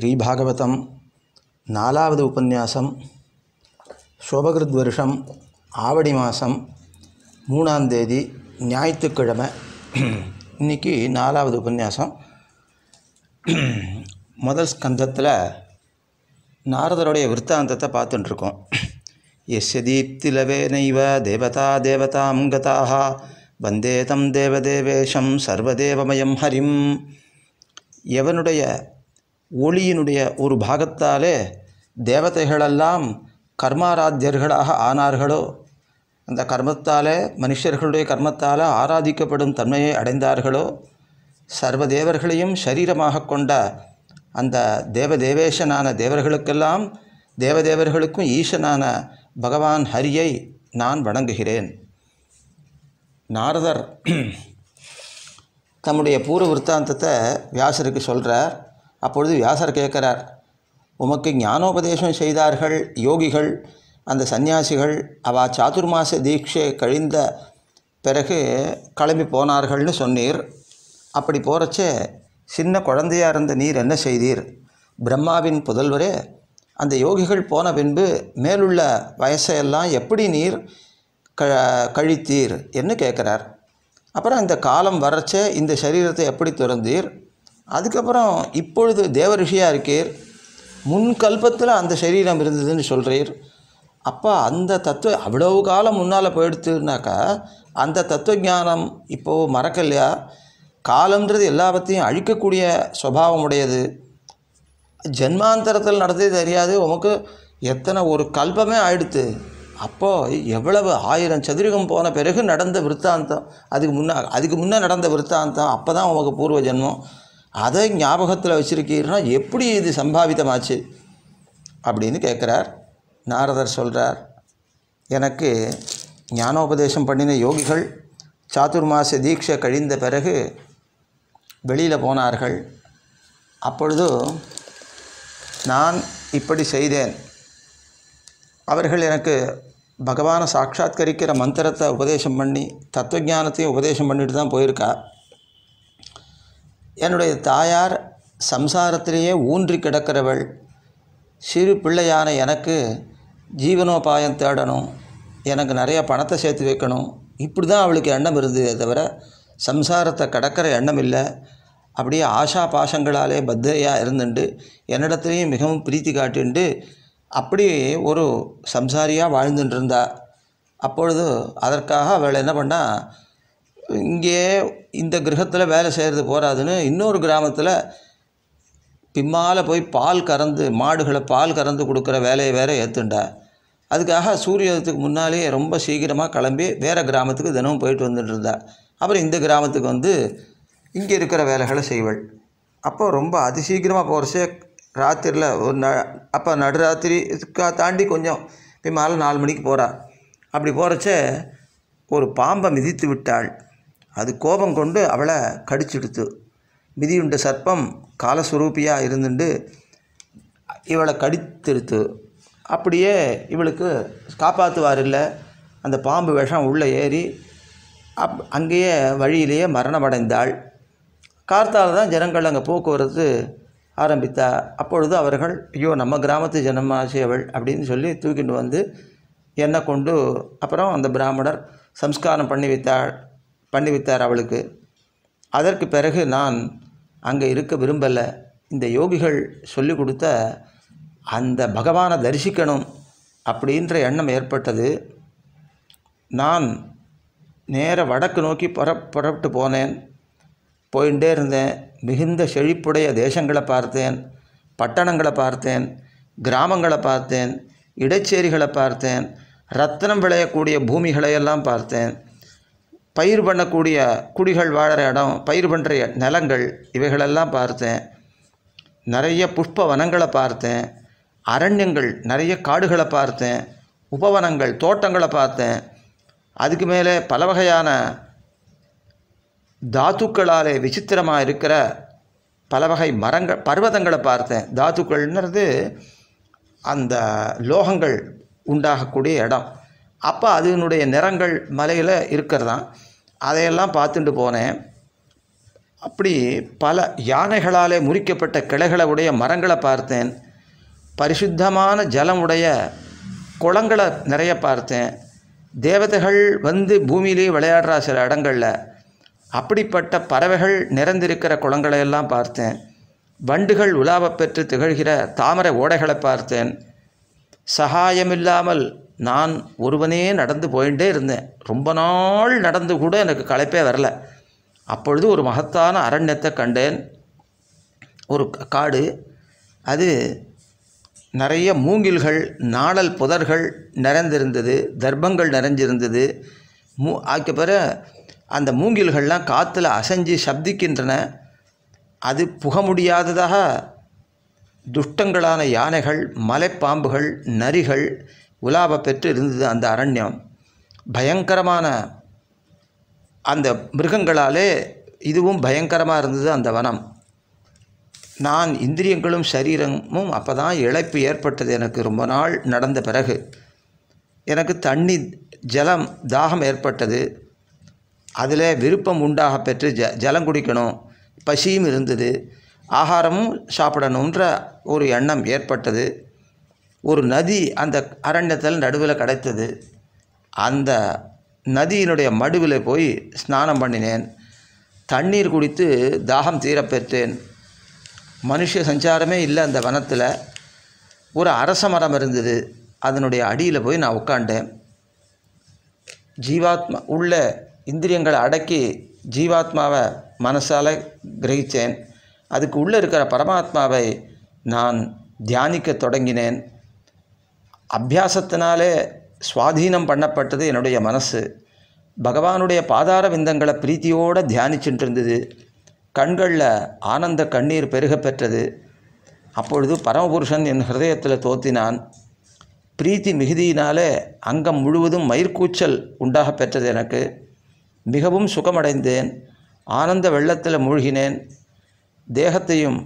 ஸ்ரீபாகவதம் நாலாவது உபன்யாசம் சோபகிருத் வருஷம் ஆவடி மாதம் மூணாம் தேதி ஞாயிற்றுக்கிழமை இன்றைக்கி நாலாவது உபன்யாசம் முதல் ஸ்கந்தத்தில் நாரதருடைய விற்த்தாந்தத்தை பார்த்துட்டுருக்கோம் எஸ் தீப்திலவே நைவ தேவதா தேவதாம் கதாக வந்தேதம் தேவதேவேஷம் சர்வதேவமயம் ஹரிம் எவனுடைய ஒளியினுடைய ஒரு பாகத்தாலே தேவதைகளெல்லாம் கர்மாராத்தியர்களாக ஆனார்களோ அந்த கர்மத்தாலே மனுஷர்களுடைய கர்மத்தால் ஆராதிக்கப்படும் தன்மையை அடைந்தார்களோ சர்வ தேவர்களையும் சரீரமாக கொண்ட அந்த தேவதேவேஷனான தேவர்களுக்கெல்லாம் தேவதேவர்களுக்கும் ஈசனான பகவான் ஹரியை நான் வணங்குகிறேன் நாரதர் தம்முடைய பூர்வ விற்த்தாந்தத்தை வியாசருக்கு சொல்கிறார் அப்பொழுது வியாசர் கேட்குறார் உமக்கு ஞானோபதேசம் செய்தார்கள் யோகிகள் அந்த சந்நியாசிகள் அவா சாதுர்மாச தீட்சை கழிந்த பிறகு கிளம்பி போனார்கள்னு சொன்னீர் அப்படி போகிறச்சே சின்ன குழந்தையாக இருந்த நீர் என்ன செய்தீர் பிரம்மாவின் புதல்வரே அந்த யோகிகள் போன பின்பு மேலுள்ள வயசையெல்லாம் எப்படி நீர் க கழித்தீர் என்று கேட்குறார் அப்புறம் இந்த காலம் வரச்சே இந்த சரீரத்தை எப்படி துறந்தீர் அதுக்கப்புறம் இப்பொழுது தேவ ரிஷியாக இருக்கீர் முன் கல்பத்தில் அந்த சரீரம் இருந்ததுன்னு சொல்கிறீர் அப்போ அந்த தத்துவ அவ்வளவு காலம் முன்னால் போயிடுத்துனாக்கா அந்த தத்துவ ஞானம் இப்போது மறக்கலையா காலம்ன்றது எல்லாவற்றையும் அழிக்கக்கூடிய சுபாவம் உடையது ஜென்மாந்தரத்தில் நடந்தே தெரியாது உமக்கு எத்தனை ஒரு கல்பமே ஆயிடுத்து அப்போது எவ்வளவு ஆயிரம் சதுரகம் போன பிறகு நடந்த விற்த்தாந்தம் அதுக்கு முன்னா அதுக்கு முன்னே நடந்த விற்த்தாந்தம் அப்போ தான் உமக்கு பூர்வ ஜென்மம் அதை ஞாபகத்தில் வச்சுருக்கீர்னா எப்படி இது சம்பாவிதமாச்சு அப்படின்னு கேட்குறார் நாரதர் சொல்கிறார் எனக்கு ஞானோபதேசம் பண்ணின யோகிகள் சாத்துர்மாச தீட்சை கழிந்த பிறகு வெளியில் போனார்கள் அப்பொழுது நான் இப்படி செய்தேன் அவர்கள் எனக்கு பகவானை சாட்சாத்கரிக்கிற மந்திரத்தை உபதேசம் பண்ணி தத்துவஜானத்தையும் உபதேசம் பண்ணிட்டு தான் போயிருக்கா என்னுடைய தாயார் சம்சாரத்திலேயே ஊன்றி கிடக்கிறவள் சிறு பிள்ளையான எனக்கு ஜீவனோபாயம் தேடணும் எனக்கு நிறையா பணத்தை சேர்த்து வைக்கணும் இப்படி தான் அவளுக்கு எண்ணம் இருந்ததே தவிர சம்சாரத்தை கடக்கிற எண்ணம் இல்லை அப்படியே ஆஷா பாஷங்களாலே பத்திரையாக இருந்துண்டு என்னிடத்துலேயும் மிகவும் பிரீத்தி காட்டிண்டு அப்படி ஒரு சம்சாரியாக வாழ்ந்துட்டு இருந்தா அப்பொழுது அதற்காக அவள் என்ன பண்ணால் இங்கே இந்த கிரகத்தில் வேலை செய்கிறது போகாதுன்னு இன்னொரு கிராமத்தில் பிம்மால் போய் பால் கறந்து மாடுகளை பால் கறந்து கொடுக்குற வேலையை வேற ஏற்றுண்டா அதுக்காக சூரியத்துக்கு முன்னாலேயே ரொம்ப சீக்கிரமாக கிளம்பி வேறு கிராமத்துக்கு தினமும் போயிட்டு வந்துட்டு இருந்தா அப்புறம் இந்த கிராமத்துக்கு வந்து இங்கே இருக்கிற வேலைகளை செய்வள் அப்போ ரொம்ப அதிசீக்கிரமாக போகிறச்சே ராத்திரியில் ஒரு ந அப்போ நடுராத்திரிக்கா தாண்டி கொஞ்சம் பிம்மால் நாலு மணிக்கு போகிறாள் அப்படி போகிறச்சே ஒரு பாம்பை மிதித்து விட்டாள் அது கோபம் கொண்டு அவளை கடிச்சிடுத்து மிதியுண்ட சர்ப்பம் காலஸ்வரூபியாக இருந்துட்டு இவளை கடித்தெடுத்து அப்படியே இவளுக்கு காப்பாற்றுவார் இல்லை அந்த பாம்பு விஷம் உள்ளே ஏறி அப் அங்கேயே வழியிலேயே மரணமடைந்தாள் கார்த்தால் தான் ஜனங்கள் அங்கே போக்குவரத்து ஆரம்பித்தா அப்பொழுது அவர்கள் ஐயோ நம்ம கிராமத்து ஜனமாசியவள் அப்படின்னு சொல்லி தூக்கிட்டு வந்து என்னை கொண்டு அப்புறம் அந்த பிராமணர் சம்ஸ்காரம் பண்ணி வைத்தாள் பண்ணிவிட்டார் அவளுக்கு அதற்கு பிறகு நான் அங்கே இருக்க விரும்பலை இந்த யோகிகள் சொல்லி கொடுத்த அந்த பகவானை தரிசிக்கணும் அப்படின்ற எண்ணம் ஏற்பட்டது நான் நேர வடக்கு நோக்கி புற புறப்பட்டு போனேன் போயிட்டே இருந்தேன் மிகுந்த செழிப்புடைய தேசங்களை பார்த்தேன் பட்டணங்களை பார்த்தேன் கிராமங்களை பார்த்தேன் இடைச்சேரிகளை பார்த்தேன் ரத்தனம் விளையக்கூடிய பூமிகளையெல்லாம் பார்த்தேன் பயிர் பண்ணக்கூடிய குடிகள் வாழற இடம் பயிர் பண்ணுற நிலங்கள் இவைகளெல்லாம் பார்த்தேன் நிறைய புஷ்ப வனங்களை பார்த்தேன் அரண்யங்கள் நிறைய காடுகளை பார்த்தேன் உபவனங்கள் தோட்டங்களை பார்த்தேன் அதுக்கு மேலே பல வகையான தாத்துக்களாலே விசித்திரமாக இருக்கிற பல வகை மரங்கள் பர்வதங்களை பார்த்தேன் தாத்துக்கள்ன்றது அந்த லோகங்கள் உண்டாகக்கூடிய இடம் அப்போ அதனுடைய நிறங்கள் மலையில் இருக்கிறதான் அதையெல்லாம் பார்த்துட்டு போனேன் அப்படி பல யானைகளாலே முறிக்கப்பட்ட கிளைகளை உடைய மரங்களை பார்த்தேன் பரிசுத்தமான ஜலம் உடைய குளங்களை நிறைய பார்த்தேன் தேவதைகள் வந்து பூமியிலே விளையாடுற சில இடங்களில் அப்படிப்பட்ட பறவைகள் நிறைந்திருக்கிற குளங்களை எல்லாம் பார்த்தேன் வண்டுகள் உலாவப்பெற்று பெற்று திகழ்கிற தாமரை ஓடைகளை பார்த்தேன் சகாயமில்லாமல் நான் ஒருவனே நடந்து போயிட்டே இருந்தேன் ரொம்ப நாள் நடந்து கூட எனக்கு களைப்பே வரல அப்பொழுது ஒரு மகத்தான அரண்யத்தை கண்டேன் ஒரு காடு அது நிறைய மூங்கில்கள் நாடல் புதர்கள் நிறைந்திருந்தது தர்ப்பங்கள் நிறைஞ்சிருந்தது மூ ஆக்க பிற அந்த மூங்கில்கள்லாம் காற்றுல அசைஞ்சு சப்திக்கின்றன அது புக முடியாததாக துஷ்டங்களான யானைகள் மலைப்பாம்புகள் நரிகள் உலாப பெற்று இருந்தது அந்த அரண்யம் பயங்கரமான அந்த மிருகங்களாலே இதுவும் பயங்கரமாக இருந்தது அந்த வனம் நான் இந்திரியங்களும் சரீரமும் அப்போ தான் இழைப்பு ஏற்பட்டது எனக்கு ரொம்ப நாள் நடந்த பிறகு எனக்கு தண்ணி ஜலம் தாகம் ஏற்பட்டது அதில் விருப்பம் உண்டாக பெற்று ஜ ஜலம் குடிக்கணும் பசியும் இருந்தது ஆகாரமும் சாப்பிடணுன்ற ஒரு எண்ணம் ஏற்பட்டது ஒரு நதி அந்த அரண்யத்தில் நடுவில் கிடைத்தது அந்த நதியினுடைய மடுவில் போய் ஸ்நானம் பண்ணினேன் தண்ணீர் குடித்து தாகம் தீரப்பெற்றேன் மனுஷ சஞ்சாரமே இல்லை அந்த வனத்தில் ஒரு அரச மரம் இருந்தது அதனுடைய அடியில் போய் நான் உட்காண்டேன் ஜீவாத்மா உள்ள இந்திரியங்களை அடக்கி ஜீவாத்மாவை மனசால் கிரகித்தேன் அதுக்கு உள்ளே இருக்கிற பரமாத்மாவை நான் தியானிக்க தொடங்கினேன் அபியாசத்தினாலே சுவாதீனம் பண்ணப்பட்டது என்னுடைய மனசு பகவானுடைய பாதார விந்தங்களை பிரீத்தியோடு தியானிச்சுட்டு இருந்தது கண்களில் ஆனந்த கண்ணீர் பெருக பெற்றது அப்பொழுது பரமபுருஷன் என் ஹிருதயத்தில் தோத்தினான் பிரீத்தி மிகுதியினாலே அங்கம் முழுவதும் மயிர்கூச்சல் உண்டாக பெற்றது எனக்கு மிகவும் சுகமடைந்தேன் ஆனந்த வெள்ளத்தில் மூழ்கினேன் தேகத்தையும்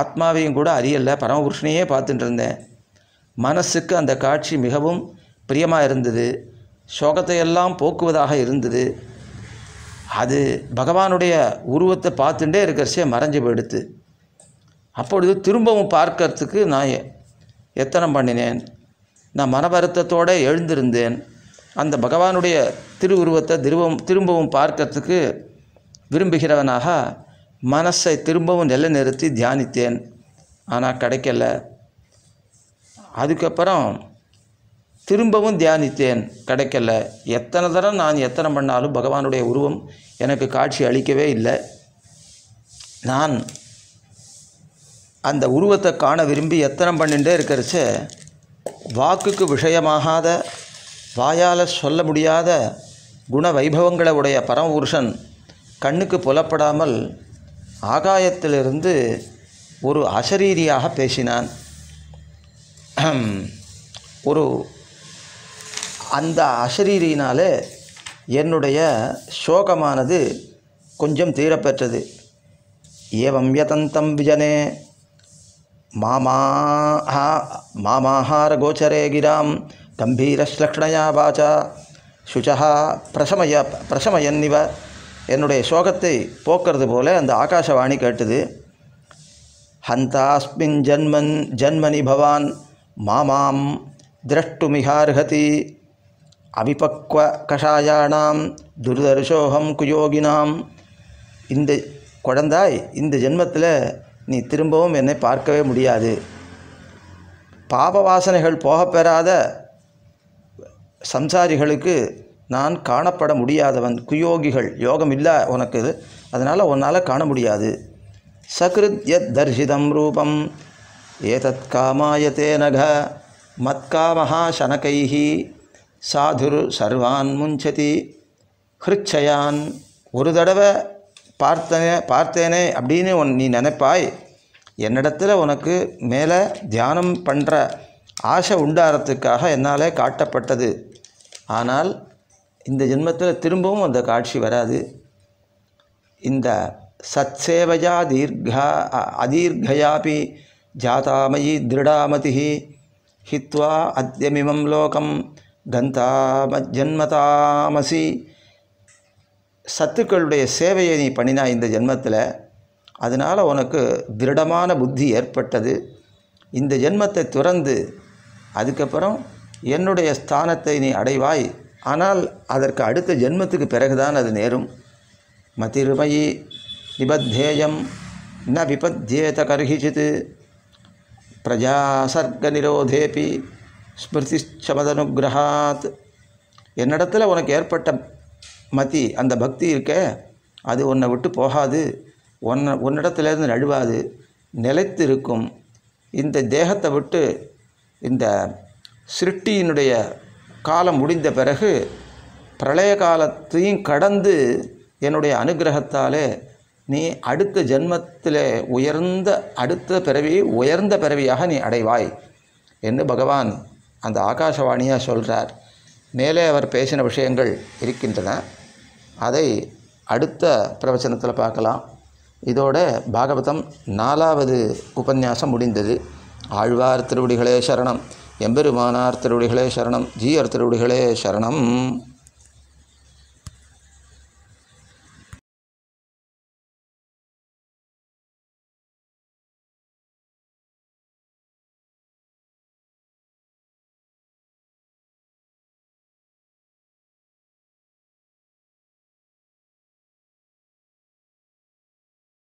ஆத்மாவையும் கூட அறியலை பரமபுருஷனையே பார்த்துட்டு இருந்தேன் மனசுக்கு அந்த காட்சி மிகவும் பிரியமாக இருந்தது சோகத்தை எல்லாம் போக்குவதாக இருந்தது அது பகவானுடைய உருவத்தை பார்த்துட்டே இருக்கிறச்சே மறைஞ்சு போயிடுத்து அப்பொழுது திரும்பவும் பார்க்கறதுக்கு நான் எத்தனை பண்ணினேன் நான் மன வருத்தத்தோடு எழுந்திருந்தேன் அந்த பகவானுடைய திருவுருவத்தை திரும்பவும் திரும்பவும் பார்க்கறதுக்கு விரும்புகிறவனாக மனசை திரும்பவும் நிலைநிறுத்தி தியானித்தேன் ஆனால் கிடைக்கல அதுக்கப்புறம் திரும்பவும் தியானித்தேன் கிடைக்கல எத்தனை தரம் நான் எத்தனை பண்ணாலும் பகவானுடைய உருவம் எனக்கு காட்சி அளிக்கவே இல்லை நான் அந்த உருவத்தை காண விரும்பி எத்தனை பண்ணிகிட்டே இருக்கிறச்சு வாக்குக்கு விஷயமாகாத வாயால் சொல்ல முடியாத குண வைபவங்களை உடைய பரமபுருஷன் கண்ணுக்கு புலப்படாமல் ஆகாயத்திலிருந்து ஒரு அசரீரியாக பேசினான் ஒரு அந்த அசரீரினால் என்னுடைய சோகமானது கொஞ்சம் தீரப்பெற்றது ஏவம் யதந்தம் விஜனே மாமாஹா மாமாஹார கோச்சரே கிராம் கம்பீரஸ்லக்ஷணையா வாச்சா சுச்சா பிரசமய பிரசமயன்னிவ என்னுடைய சோகத்தை போக்குறது போல அந்த ஆகாஷவாணி கேட்டுது ஹந்தாஸ்மின் ஜன்மன் ஜன்மனி பவான் மாமாம் திரஷ்டுமிகார்ஹதி அவிபக்வ கஷாயானாம் துர்தர்ஷோகம் குயோகினாம் இந்த குழந்தாய் இந்த ஜென்மத்தில் நீ திரும்பவும் என்னை பார்க்கவே முடியாது பாப வாசனைகள் போகப்பெறாத சம்சாரிகளுக்கு நான் காணப்பட முடியாதவன் குயோகிகள் யோகம் இல்லை உனக்கு அதனால் உன்னால் காண முடியாது சகிருத் யத் தர்ஷிதம் ரூபம் ஏதத் காமாயத்தே நக மத்காமஹா சனகைஹி சாதுர் சர்வான் முஞ்சதி ஹிருச்சயான் ஒரு தடவை பார்த்தனே பார்த்தேனே அப்படின்னு உன் நீ நினைப்பாய் என்னிடத்தில் உனக்கு மேலே தியானம் பண்ணுற ஆசை உண்டாரத்துக்காக என்னாலே காட்டப்பட்டது ஆனால் இந்த ஜென்மத்தில் திரும்பவும் அந்த காட்சி வராது இந்த சத்சேவையா தீர்கா அதீர்கையாபி ஜாதாமயி திருடாமதி ஹித்வா அத்தியமிமம் லோகம் கந்தாமஜன்மதாமசி சத்துக்களுடைய சேவையை நீ பண்ணினா இந்த ஜென்மத்தில் அதனால் உனக்கு திருடமான புத்தி ஏற்பட்டது இந்த ஜென்மத்தை துறந்து அதுக்கப்புறம் என்னுடைய ஸ்தானத்தை நீ அடைவாய் ஆனால் அதற்கு அடுத்த ஜென்மத்துக்கு பிறகுதான் அது நேரும் மதிருமயி நிபத்தேயம் ந விபத்தியேத கருகிச்சிது ஸ்மிருதி ஸ்மிருதிச்சமதனுகிரகாத் என்னிடத்தில் உனக்கு ஏற்பட்ட மதி அந்த பக்தி இருக்கே அது உன்னை விட்டு போகாது உன்னை உன்னிடத்துலேருந்து நழுவாது நிலைத்திருக்கும் இந்த தேகத்தை விட்டு இந்த சிருஷ்டியினுடைய காலம் முடிந்த பிறகு பிரளய காலத்தையும் கடந்து என்னுடைய அனுகிரகத்தாலே நீ அடுத்த ஜென்மத்தில் உயர்ந்த அடுத்த பிறவி உயர்ந்த பிறவியாக நீ அடைவாய் என்று பகவான் அந்த ஆகாஷவாணியாக சொல்கிறார் மேலே அவர் பேசின விஷயங்கள் இருக்கின்றன அதை அடுத்த பிரவச்சனத்தில் பார்க்கலாம் இதோட பாகவதம் நாலாவது உபன்யாசம் முடிந்தது ஆழ்வார் திருவடிகளே சரணம் எம்பெருமானார் திருவடிகளே சரணம் ஜீயர் திருவடிகளே சரணம்